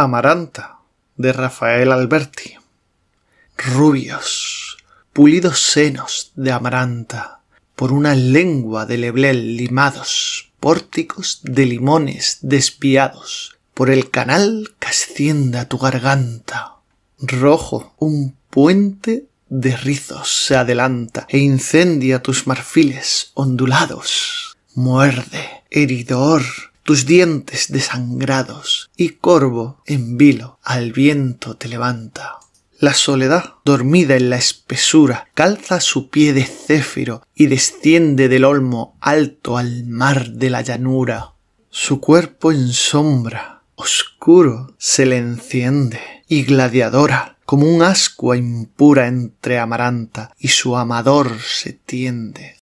Amaranta de Rafael Alberti. Rubios, pulidos senos de Amaranta, por una lengua de Leblel limados, pórticos de limones despiados, por el canal que tu garganta. Rojo, un puente de rizos se adelanta e incendia tus marfiles ondulados. Muerde, heridor, tus dientes desangrados y corvo en vilo al viento te levanta. La soledad, dormida en la espesura, calza su pie de céfiro y desciende del olmo alto al mar de la llanura. Su cuerpo en sombra, oscuro, se le enciende y gladiadora, como un ascua impura entre amaranta y su amador se tiende.